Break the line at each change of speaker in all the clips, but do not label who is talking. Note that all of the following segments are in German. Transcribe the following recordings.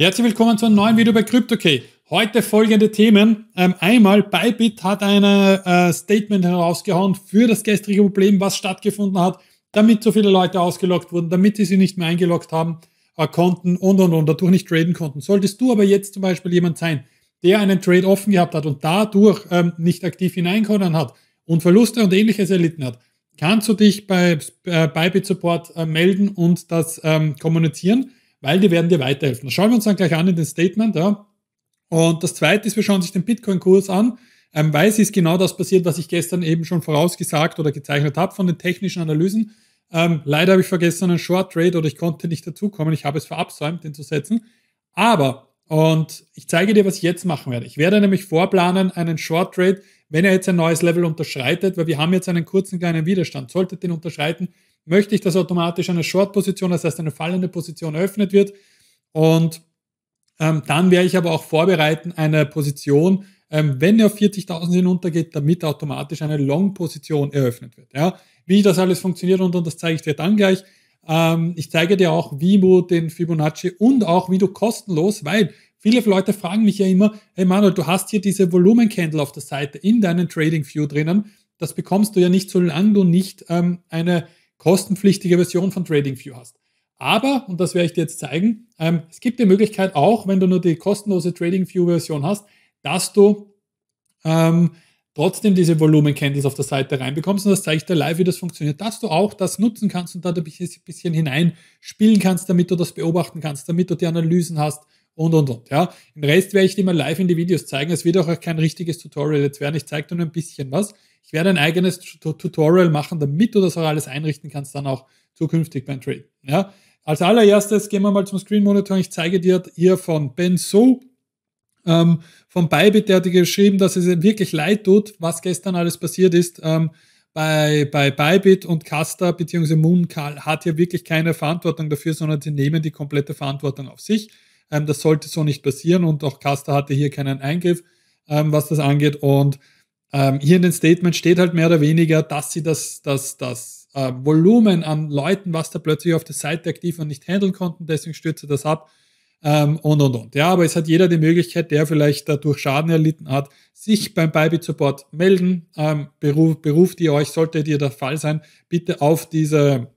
Herzlich willkommen zu einem neuen Video bei CryptoKey. Heute folgende Themen. Ähm, einmal, Bybit hat ein äh, Statement herausgehauen für das gestrige Problem, was stattgefunden hat, damit so viele Leute ausgelockt wurden, damit sie sich nicht mehr eingeloggt haben äh, konnten und und und dadurch nicht traden konnten. Solltest du aber jetzt zum Beispiel jemand sein, der einen Trade offen gehabt hat und dadurch ähm, nicht aktiv hineinkommen hat und Verluste und ähnliches erlitten hat, kannst du dich bei äh, Bybit Support äh, melden und das ähm, kommunizieren weil die werden dir weiterhelfen. Das schauen wir uns dann gleich an in den Statement. Ja. Und das Zweite ist, wir schauen sich den Bitcoin-Kurs an, ähm, weil es ist genau das passiert, was ich gestern eben schon vorausgesagt oder gezeichnet habe von den technischen Analysen. Ähm, leider habe ich vergessen einen Short Trade oder ich konnte nicht dazukommen. Ich habe es verabsäumt, den zu setzen. Aber, und ich zeige dir, was ich jetzt machen werde. Ich werde nämlich vorplanen, einen Short Trade, wenn er jetzt ein neues Level unterschreitet, weil wir haben jetzt einen kurzen kleinen Widerstand. Sollte den unterschreiten, möchte ich, dass automatisch eine Short-Position, das heißt eine fallende Position eröffnet wird. Und ähm, dann werde ich aber auch vorbereiten, eine Position, ähm, wenn er auf 40.000 hinuntergeht, damit automatisch eine Long-Position eröffnet wird. Ja? Wie das alles funktioniert und, und das zeige ich dir dann gleich. Ähm, ich zeige dir auch, wie du den Fibonacci und auch wie du kostenlos, weil viele Leute fragen mich ja immer, hey Manuel, du hast hier diese Volumen-Candle auf der Seite in deinen Trading View drinnen. Das bekommst du ja nicht, solange du nicht ähm, eine kostenpflichtige Version von TradingView hast. Aber, und das werde ich dir jetzt zeigen, ähm, es gibt die Möglichkeit auch, wenn du nur die kostenlose TradingView-Version hast, dass du ähm, trotzdem diese Volumen-Candles auf der Seite reinbekommst. Und das zeige ich dir live, wie das funktioniert, dass du auch das nutzen kannst und da ein bisschen hineinspielen kannst, damit du das beobachten kannst, damit du die Analysen hast und, und, und. Ja. Den Rest werde ich dir mal live in die Videos zeigen. Es wird auch kein richtiges Tutorial jetzt werden. Ich zeige dir nur ein bisschen was. Ich werde ein eigenes Tutorial machen, damit du das auch alles einrichten kannst, dann auch zukünftig beim Trade. Ja? Als allererstes gehen wir mal zum Screen Monitoring. Ich zeige dir hier von Ben So, ähm, von Bybit, der hat geschrieben, dass es ihm wirklich leid tut, was gestern alles passiert ist. Ähm, bei, bei Bybit und Casta bzw. Moon hat hier wirklich keine Verantwortung dafür, sondern sie nehmen die komplette Verantwortung auf sich. Ähm, das sollte so nicht passieren und auch Casta hatte hier keinen Eingriff, ähm, was das angeht. Und ähm, hier in dem Statement steht halt mehr oder weniger, dass sie das, das, das äh, Volumen an Leuten, was da plötzlich auf der Seite aktiv war, nicht handeln konnten, deswegen stürzte das ab ähm, und und und. Ja, aber es hat jeder die Möglichkeit, der vielleicht dadurch Schaden erlitten hat, sich beim Bybit Support melden. Ähm, beruf, beruft ihr euch, sollte ihr der Fall sein, bitte auf diese,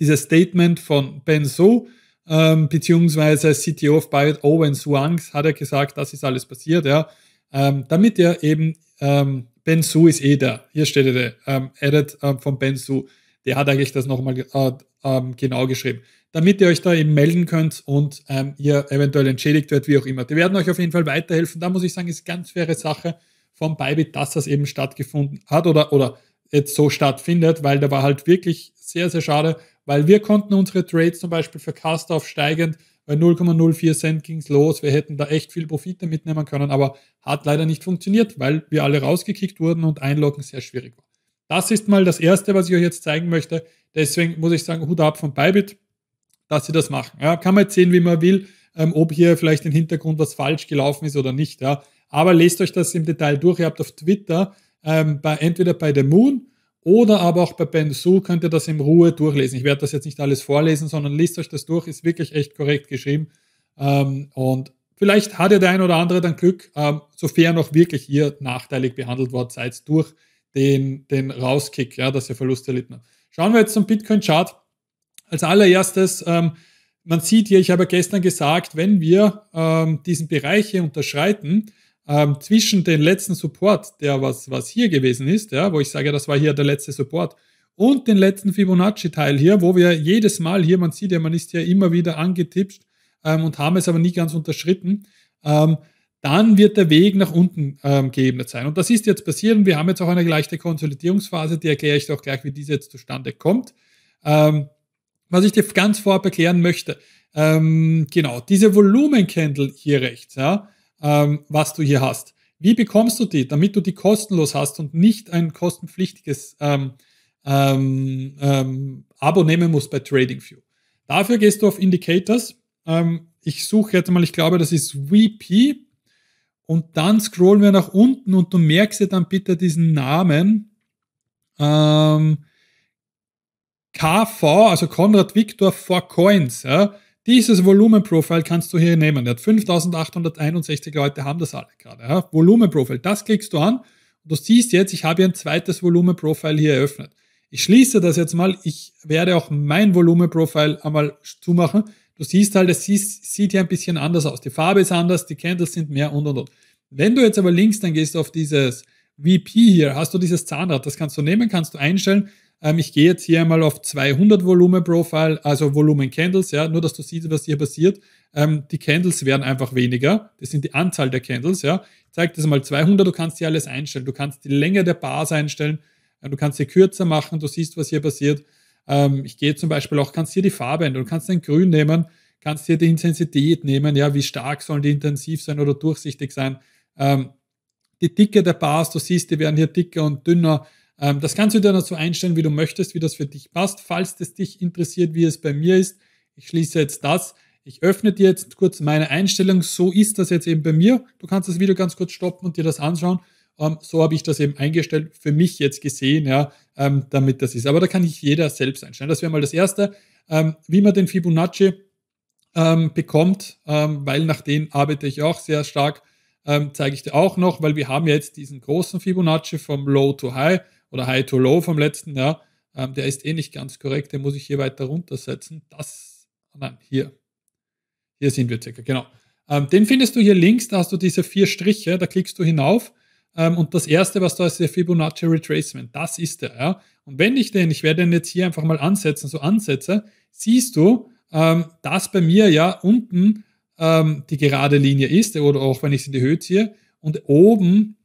dieses Statement von Ben So ähm, beziehungsweise CTO of Bybit Owen Suangs hat er gesagt, das ist alles passiert, ja, ähm, damit ihr eben ähm, ben Su ist eh da. Hier steht er, ähm, Edit ähm, von Ben Su. Der hat eigentlich das nochmal äh, ähm, genau geschrieben. Damit ihr euch da eben melden könnt und ähm, ihr eventuell entschädigt werdet, wie auch immer. Die werden euch auf jeden Fall weiterhelfen. Da muss ich sagen, ist ganz faire Sache vom Bybit, dass das eben stattgefunden hat oder, oder jetzt so stattfindet, weil da war halt wirklich sehr, sehr schade, weil wir konnten unsere Trades zum Beispiel für Cast off steigend bei 0,04 Cent ging es los. Wir hätten da echt viel Profite mitnehmen können, aber hat leider nicht funktioniert, weil wir alle rausgekickt wurden und einloggen sehr schwierig war. Das ist mal das Erste, was ich euch jetzt zeigen möchte. Deswegen muss ich sagen, Hut ab von Bybit, dass sie das machen. Ja, kann man jetzt sehen, wie man will, ähm, ob hier vielleicht im Hintergrund was falsch gelaufen ist oder nicht. Ja. Aber lest euch das im Detail durch. Ihr habt auf Twitter ähm, bei, entweder bei The Moon oder aber auch bei Ben Bensu könnt ihr das in Ruhe durchlesen. Ich werde das jetzt nicht alles vorlesen, sondern liest euch das durch, ist wirklich echt korrekt geschrieben. Ähm, und vielleicht hat ihr der ein oder andere dann Glück, ähm, sofern auch wirklich ihr nachteilig behandelt worden seid durch den, den Rauskick, ja, dass ihr Verlust erlitten habt. Schauen wir jetzt zum Bitcoin-Chart. Als allererstes, ähm, man sieht hier, ich habe gestern gesagt, wenn wir ähm, diesen Bereich hier unterschreiten, ähm, zwischen dem letzten Support, der was, was hier gewesen ist, ja, wo ich sage, das war hier der letzte Support, und den letzten Fibonacci-Teil hier, wo wir jedes Mal hier, man sieht ja, man ist ja immer wieder angetippt ähm, und haben es aber nie ganz unterschritten, ähm, dann wird der Weg nach unten ähm, geebnet sein. Und das ist jetzt passiert und wir haben jetzt auch eine leichte Konsolidierungsphase, die erkläre ich dir auch gleich, wie diese jetzt zustande kommt. Ähm, was ich dir ganz vorab erklären möchte, ähm, genau, diese Volumen-Candle hier rechts, ja, ähm, was du hier hast. Wie bekommst du die, damit du die kostenlos hast und nicht ein kostenpflichtiges ähm, ähm, ähm, Abo nehmen musst bei TradingView? Dafür gehst du auf Indicators. Ähm, ich suche jetzt mal, ich glaube, das ist VP. Und dann scrollen wir nach unten und du merkst dir dann bitte diesen Namen. Ähm, KV, also Konrad Victor for Coins. Ja? Dieses volumen kannst du hier nehmen. 5861 Leute haben das alle gerade. Ja. volumen das klickst du an du siehst jetzt, ich habe hier ein zweites volumen hier eröffnet. Ich schließe das jetzt mal. Ich werde auch mein volumen einmal zumachen. Du siehst halt, es sieht hier ein bisschen anders aus. Die Farbe ist anders, die Candles sind mehr und und und. Wenn du jetzt aber links dann gehst auf dieses VP hier, hast du dieses Zahnrad. Das kannst du nehmen, kannst du einstellen. Ähm, ich gehe jetzt hier einmal auf 200 Volumen Profile, also Volumen Candles, ja, nur dass du siehst, was hier passiert. Ähm, die Candles werden einfach weniger. Das sind die Anzahl der Candles, ja. Ich zeige das mal 200, du kannst hier alles einstellen. Du kannst die Länge der Bars einstellen, äh, du kannst sie kürzer machen, du siehst, was hier passiert. Ähm, ich gehe zum Beispiel auch, kannst hier die Farbe ändern, du kannst ein Grün nehmen, kannst hier die Intensität nehmen, ja, wie stark sollen die intensiv sein oder durchsichtig sein. Ähm, die Dicke der Bars, du siehst, die werden hier dicker und dünner. Ähm, das kannst du dir so einstellen, wie du möchtest, wie das für dich passt. Falls das dich interessiert, wie es bei mir ist, ich schließe jetzt das. Ich öffne dir jetzt kurz meine Einstellung. So ist das jetzt eben bei mir. Du kannst das Video ganz kurz stoppen und dir das anschauen. Ähm, so habe ich das eben eingestellt, für mich jetzt gesehen, ja, ähm, damit das ist. Aber da kann ich jeder selbst einstellen. Das wäre mal das Erste, ähm, wie man den Fibonacci ähm, bekommt, ähm, weil nach denen arbeite ich auch sehr stark. zeige ich dir auch noch, weil wir haben jetzt diesen großen Fibonacci vom Low to High oder High to Low vom letzten Jahr, ähm, der ist eh nicht ganz korrekt, den muss ich hier weiter runtersetzen. Das, ah nein, hier. Hier sind wir circa, genau. Ähm, den findest du hier links, da hast du diese vier Striche, da klickst du hinauf ähm, und das erste, was da ist, der Fibonacci Retracement, das ist der, ja. Und wenn ich den, ich werde den jetzt hier einfach mal ansetzen, so ansetze, siehst du, ähm, dass bei mir ja unten ähm, die gerade Linie ist, oder auch wenn ich sie in die Höhe ziehe, und oben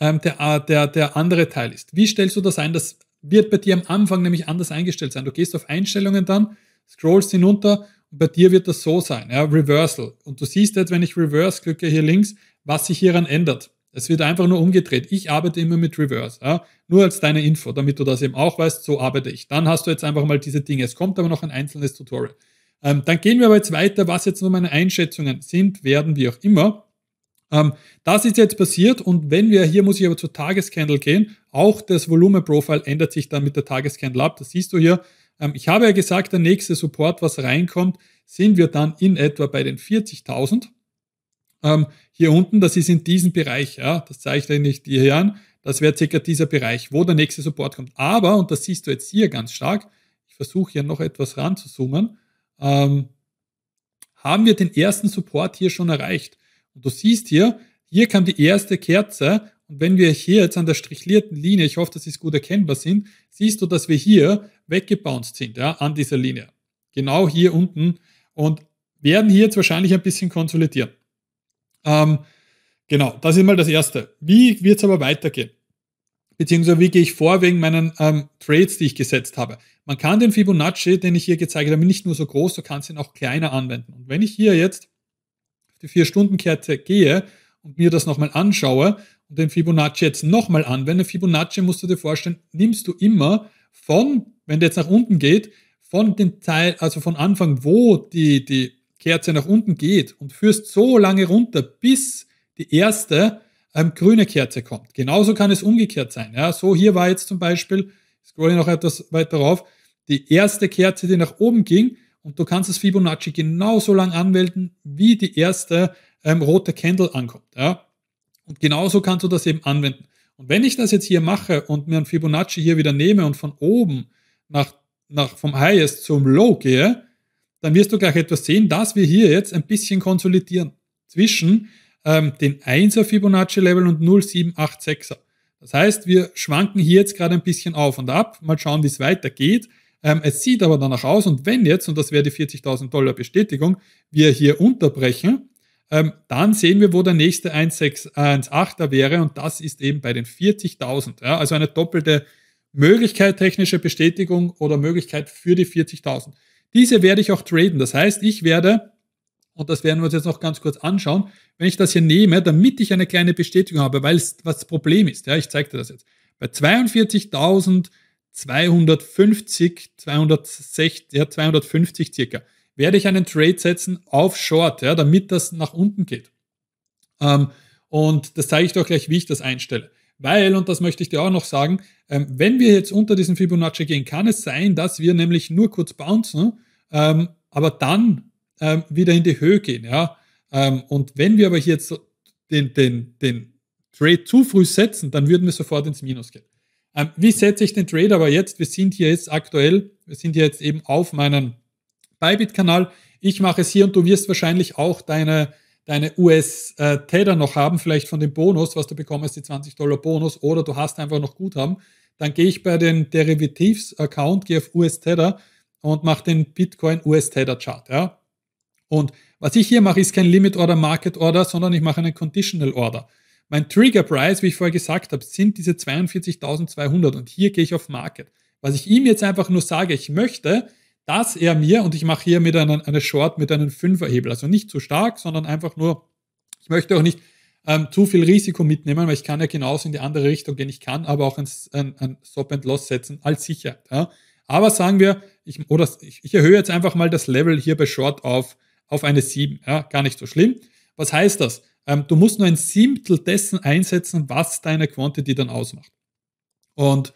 ähm, der, äh, der, der andere Teil ist. Wie stellst du das ein? Das wird bei dir am Anfang nämlich anders eingestellt sein. Du gehst auf Einstellungen dann, scrollst hinunter und bei dir wird das so sein, ja, Reversal. Und du siehst jetzt, wenn ich Reverse klicke hier links, was sich hieran ändert. Es wird einfach nur umgedreht. Ich arbeite immer mit Reverse. Ja? Nur als deine Info, damit du das eben auch weißt, so arbeite ich. Dann hast du jetzt einfach mal diese Dinge. Es kommt aber noch ein einzelnes Tutorial. Ähm, dann gehen wir aber jetzt weiter, was jetzt nur meine Einschätzungen sind, werden, wie auch immer. Ähm, das ist jetzt passiert und wenn wir, hier muss ich aber zur Tagescandle gehen, auch das Volumenprofil ändert sich dann mit der Tagescandle ab. Das siehst du hier. Ähm, ich habe ja gesagt, der nächste Support, was reinkommt, sind wir dann in etwa bei den 40.000. Ähm, hier unten, das ist in diesem Bereich, ja, das zeichne ich dir hier an, das wäre circa dieser Bereich, wo der nächste Support kommt. Aber, und das siehst du jetzt hier ganz stark, ich versuche hier noch etwas ranzuzoomen, ähm, haben wir den ersten Support hier schon erreicht. Und du siehst hier, hier kam die erste Kerze und wenn wir hier jetzt an der strichlierten Linie, ich hoffe, das ist gut erkennbar sind, siehst du, dass wir hier weggebounced sind, ja, an dieser Linie. Genau hier unten und werden hier jetzt wahrscheinlich ein bisschen konsolidieren. Ähm, genau, das ist mal das Erste. Wie wird es aber weitergehen? beziehungsweise wie gehe ich vor wegen meinen ähm, Trades, die ich gesetzt habe. Man kann den Fibonacci, den ich hier gezeigt habe, nicht nur so groß, du kannst ihn auch kleiner anwenden. Und wenn ich hier jetzt die Vier-Stunden-Kerze gehe und mir das nochmal anschaue und den Fibonacci jetzt nochmal anwende, Fibonacci musst du dir vorstellen, nimmst du immer von, wenn der jetzt nach unten geht, von dem Teil, also von Anfang, wo die, die Kerze nach unten geht und führst so lange runter, bis die erste ähm, grüne Kerze kommt. Genauso kann es umgekehrt sein. Ja, so hier war jetzt zum Beispiel, ich scrolle noch etwas weiter rauf, die erste Kerze, die nach oben ging, und du kannst das Fibonacci genauso lang anwenden, wie die erste ähm, rote Candle ankommt. Ja? Und genauso kannst du das eben anwenden. Und wenn ich das jetzt hier mache und mir ein Fibonacci hier wieder nehme und von oben nach, nach vom Highest zum Low gehe, dann wirst du gleich etwas sehen, dass wir hier jetzt ein bisschen konsolidieren zwischen ähm, den 1er Fibonacci Level und 0786er. Das heißt, wir schwanken hier jetzt gerade ein bisschen auf und ab. Mal schauen, wie es weitergeht. Ähm, es sieht aber danach aus und wenn jetzt, und das wäre die 40.000 Dollar Bestätigung, wir hier unterbrechen, ähm, dann sehen wir, wo der nächste 1,618er wäre und das ist eben bei den 40.000. Ja? Also eine doppelte Möglichkeit technische Bestätigung oder Möglichkeit für die 40.000. Diese werde ich auch traden. Das heißt, ich werde, und das werden wir uns jetzt noch ganz kurz anschauen, wenn ich das hier nehme, damit ich eine kleine Bestätigung habe, weil es was Problem ist. Ja, ich zeige dir das jetzt. Bei 42.000 250, 260, ja, 250 circa, werde ich einen Trade setzen auf Short, ja, damit das nach unten geht. Ähm, und das zeige ich dir auch gleich, wie ich das einstelle. Weil, und das möchte ich dir auch noch sagen, ähm, wenn wir jetzt unter diesen Fibonacci gehen, kann es sein, dass wir nämlich nur kurz bouncen, ähm, aber dann ähm, wieder in die Höhe gehen. Ja? Ähm, und wenn wir aber jetzt den, den, den Trade zu früh setzen, dann würden wir sofort ins Minus gehen. Ähm, wie setze ich den Trade aber jetzt? Wir sind hier jetzt aktuell, wir sind hier jetzt eben auf meinem Bybit-Kanal. Ich mache es hier und du wirst wahrscheinlich auch deine, deine US-Tether äh, noch haben, vielleicht von dem Bonus, was du bekommst, die 20 Dollar Bonus, oder du hast einfach noch Guthaben. Dann gehe ich bei den Derivatives-Account, gehe auf US-Tether und mache den Bitcoin US-Tether-Chart. Ja? Und was ich hier mache, ist kein Limit Order, Market Order, sondern ich mache einen Conditional Order. Mein Trigger Price, wie ich vorher gesagt habe, sind diese 42.200 und hier gehe ich auf Market. Was ich ihm jetzt einfach nur sage, ich möchte, dass er mir, und ich mache hier mit einer eine Short mit einem Fünferhebel, also nicht zu stark, sondern einfach nur, ich möchte auch nicht ähm, zu viel Risiko mitnehmen, weil ich kann ja genauso in die andere Richtung gehen. Ich kann aber auch ein, ein, ein Stop and Loss setzen als Sicherheit. Ja. Aber sagen wir, ich, oder ich, ich, erhöhe jetzt einfach mal das Level hier bei Short auf, auf eine 7. Ja, gar nicht so schlimm. Was heißt das? Ähm, du musst nur ein Siebtel dessen einsetzen, was deine Quantity dann ausmacht. Und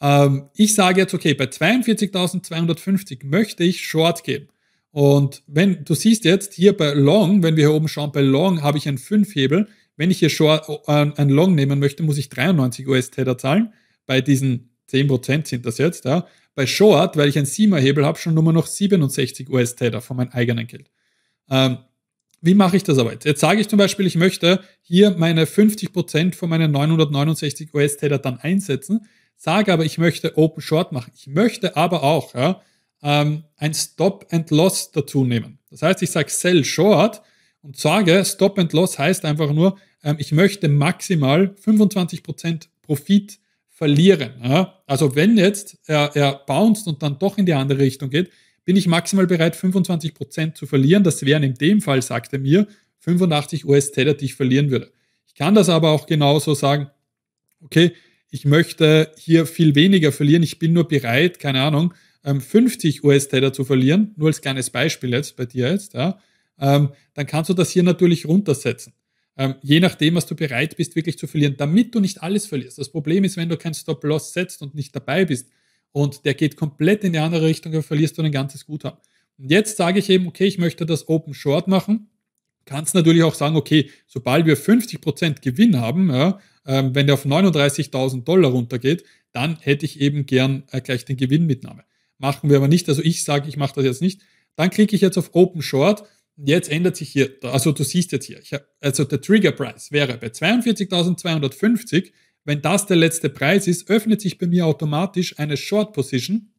ähm, ich sage jetzt, okay, bei 42.250 möchte ich Short gehen. Und wenn du siehst jetzt hier bei Long, wenn wir hier oben schauen, bei Long habe ich einen 5-Hebel. Wenn ich hier Short, oh, äh, einen Long nehmen möchte, muss ich 93 US-Tether zahlen. Bei diesen 10% sind das jetzt, ja. Bei Short, weil ich einen 7er-Hebel habe, schon nur noch 67 US-Tether von meinem eigenen Geld. Ähm, wie mache ich das aber jetzt? Jetzt sage ich zum Beispiel, ich möchte hier meine 50% von meinen 969 US-Tether dann einsetzen, sage aber, ich möchte Open Short machen. Ich möchte aber auch ja, ähm, ein Stop and Loss dazu nehmen. Das heißt, ich sage Sell Short und sage, Stop and Loss heißt einfach nur, ähm, ich möchte maximal 25% Profit verlieren. Ja? Also wenn jetzt er, er bounced und dann doch in die andere Richtung geht, bin ich maximal bereit, 25% Prozent zu verlieren. Das wären in dem Fall, sagt er mir, 85 US-Tether, die ich verlieren würde. Ich kann das aber auch genauso sagen, okay, ich möchte hier viel weniger verlieren, ich bin nur bereit, keine Ahnung, 50 ähm, US-Tether zu verlieren, nur als kleines Beispiel jetzt bei dir jetzt, ja, ähm, dann kannst du das hier natürlich runtersetzen. Ähm, je nachdem, was du bereit bist, wirklich zu verlieren, damit du nicht alles verlierst. Das Problem ist, wenn du kein Stop-Loss setzt und nicht dabei bist, und der geht komplett in die andere Richtung, dann verlierst du dein ganzes Guthaben. Und jetzt sage ich eben, okay, ich möchte das Open Short machen. Kannst natürlich auch sagen, okay, sobald wir 50% Gewinn haben, ja, ähm, wenn der auf 39.000 Dollar runtergeht, dann hätte ich eben gern äh, gleich den Gewinnmitnahme. Machen wir aber nicht, also ich sage, ich mache das jetzt nicht. Dann klicke ich jetzt auf Open Short. Jetzt ändert sich hier, also du siehst jetzt hier, hab, also der Trigger Price wäre bei 42.250, wenn das der letzte Preis ist, öffnet sich bei mir automatisch eine Short Position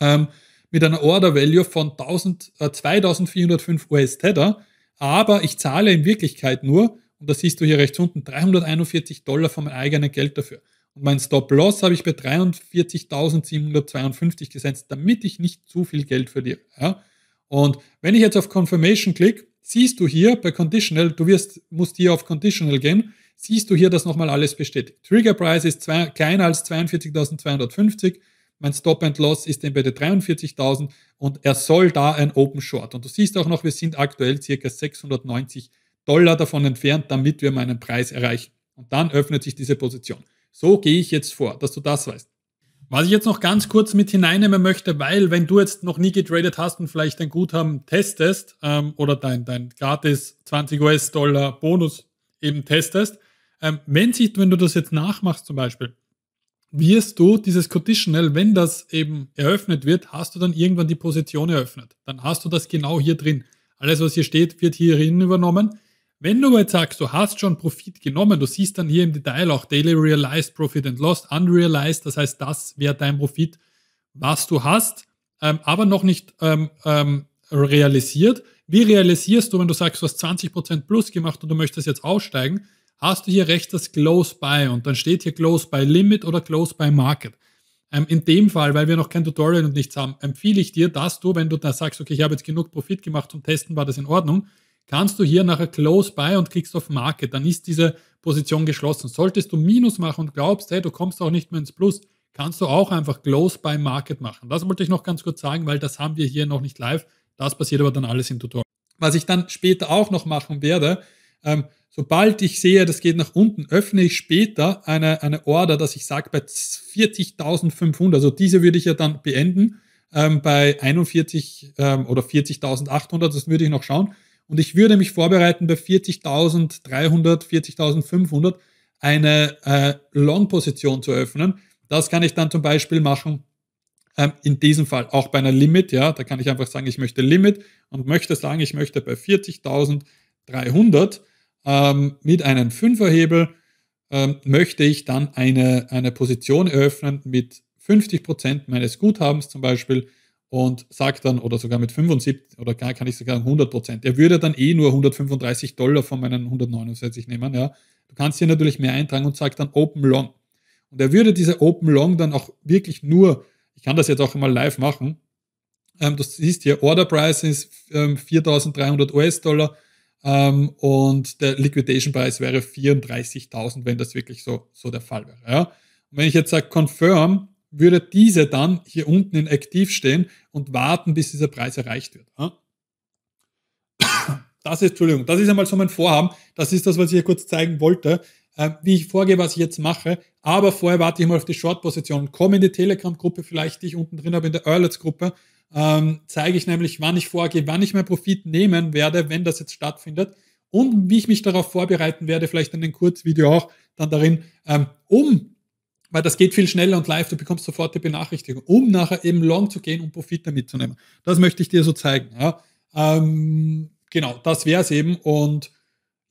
ähm, mit einer Order Value von 1000, äh, 2405 US-Tether, aber ich zahle in Wirklichkeit nur, und das siehst du hier rechts unten, 341 Dollar von meinem eigenen Geld dafür. Und mein Stop-Loss habe ich bei 43.752 gesetzt, damit ich nicht zu viel Geld verliere. Ja? Und wenn ich jetzt auf Confirmation klicke, siehst du hier bei Conditional, du wirst, musst hier auf Conditional gehen, siehst du hier, das nochmal alles bestätigt. Trigger Price ist zwei, kleiner als 42.250. Mein Stop and Loss ist eben bei der 43.000 und er soll da ein Open Short. Und du siehst auch noch, wir sind aktuell circa 690 Dollar davon entfernt, damit wir meinen Preis erreichen. Und dann öffnet sich diese Position. So gehe ich jetzt vor, dass du das weißt. Was ich jetzt noch ganz kurz mit hineinnehmen möchte, weil wenn du jetzt noch nie getradet hast und vielleicht dein Guthaben testest ähm, oder dein, dein gratis 20 US-Dollar Bonus eben testest, ähm, wenn, sich, wenn du das jetzt nachmachst zum Beispiel, wirst du dieses Conditional, wenn das eben eröffnet wird, hast du dann irgendwann die Position eröffnet. Dann hast du das genau hier drin. Alles, was hier steht, wird hierin übernommen. Wenn du jetzt sagst, du hast schon Profit genommen, du siehst dann hier im Detail auch Daily Realized Profit and Lost, Unrealized, das heißt, das wäre dein Profit, was du hast, ähm, aber noch nicht ähm, ähm, realisiert. Wie realisierst du, wenn du sagst, du hast 20% plus gemacht und du möchtest jetzt aussteigen? hast du hier rechts das Close by und dann steht hier Close by Limit oder Close by Market. Ähm, in dem Fall, weil wir noch kein Tutorial und nichts haben, empfehle ich dir, dass du, wenn du da sagst, okay, ich habe jetzt genug Profit gemacht zum Testen, war das in Ordnung, kannst du hier nachher Close by und klickst auf Market, dann ist diese Position geschlossen. Solltest du Minus machen und glaubst, hey, du kommst auch nicht mehr ins Plus, kannst du auch einfach Close by Market machen. Das wollte ich noch ganz kurz sagen, weil das haben wir hier noch nicht live. Das passiert aber dann alles im Tutorial. Was ich dann später auch noch machen werde, ähm, sobald ich sehe, das geht nach unten, öffne ich später eine, eine Order, dass ich sage, bei 40.500, also diese würde ich ja dann beenden, ähm, bei 41 ähm, oder 40.800, das würde ich noch schauen. Und ich würde mich vorbereiten, bei 40.300, 40.500 eine äh, Long-Position zu öffnen. Das kann ich dann zum Beispiel machen ähm, in diesem Fall auch bei einer Limit. Ja, da kann ich einfach sagen, ich möchte Limit und möchte sagen, ich möchte bei 40.300 ähm, mit einem Fünferhebel ähm, möchte ich dann eine, eine Position eröffnen mit 50% meines Guthabens zum Beispiel und sagt dann, oder sogar mit 75 oder gar kann ich sogar 100%. Er würde dann eh nur 135 Dollar von meinen 169 nehmen. Ja. Du kannst hier natürlich mehr eintragen und sagt dann Open Long. Und er würde diese Open Long dann auch wirklich nur, ich kann das jetzt auch einmal live machen, ähm, du siehst hier, Order Price ist ähm, 4.300 US-Dollar, ähm, und der Liquidation-Preis wäre 34.000, wenn das wirklich so, so der Fall wäre. Ja? Und wenn ich jetzt sage Confirm, würde diese dann hier unten in Aktiv stehen und warten, bis dieser Preis erreicht wird. Ja? Das ist, Entschuldigung, das ist einmal so mein Vorhaben. Das ist das, was ich hier kurz zeigen wollte, äh, wie ich vorgehe, was ich jetzt mache. Aber vorher warte ich mal auf die Short-Position. Komm in die Telegram-Gruppe vielleicht, die ich unten drin habe, in der Earlets-Gruppe ähm, zeige ich nämlich, wann ich vorgehe, wann ich meinen Profit nehmen werde, wenn das jetzt stattfindet und wie ich mich darauf vorbereiten werde, vielleicht in einem Kurzvideo auch dann darin, ähm, um, weil das geht viel schneller und live, du bekommst sofort die Benachrichtigung, um nachher eben long zu gehen und Profit damit zu nehmen. Das möchte ich dir so zeigen. Ja. Ähm, genau, das wäre es eben und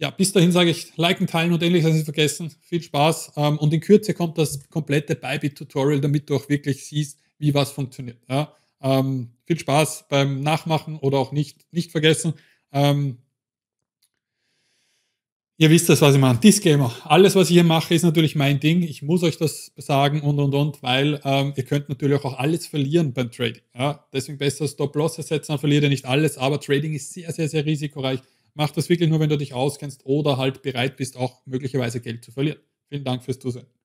ja, bis dahin sage ich, liken, teilen und ähnliches nicht vergessen. Viel Spaß ähm, und in Kürze kommt das komplette Bybit-Tutorial, damit du auch wirklich siehst, wie was funktioniert. Ja. Ähm, viel Spaß beim Nachmachen oder auch nicht, nicht vergessen. Ähm, ihr wisst das, was ich meine. Disclaimer. Alles, was ich hier mache, ist natürlich mein Ding. Ich muss euch das sagen und, und, und, weil ähm, ihr könnt natürlich auch alles verlieren beim Trading. Ja? Deswegen besser Stop-Loss ersetzen, dann verliert ihr nicht alles. Aber Trading ist sehr, sehr, sehr risikoreich. Macht das wirklich nur, wenn du dich auskennst oder halt bereit bist, auch möglicherweise Geld zu verlieren. Vielen Dank fürs Zusehen.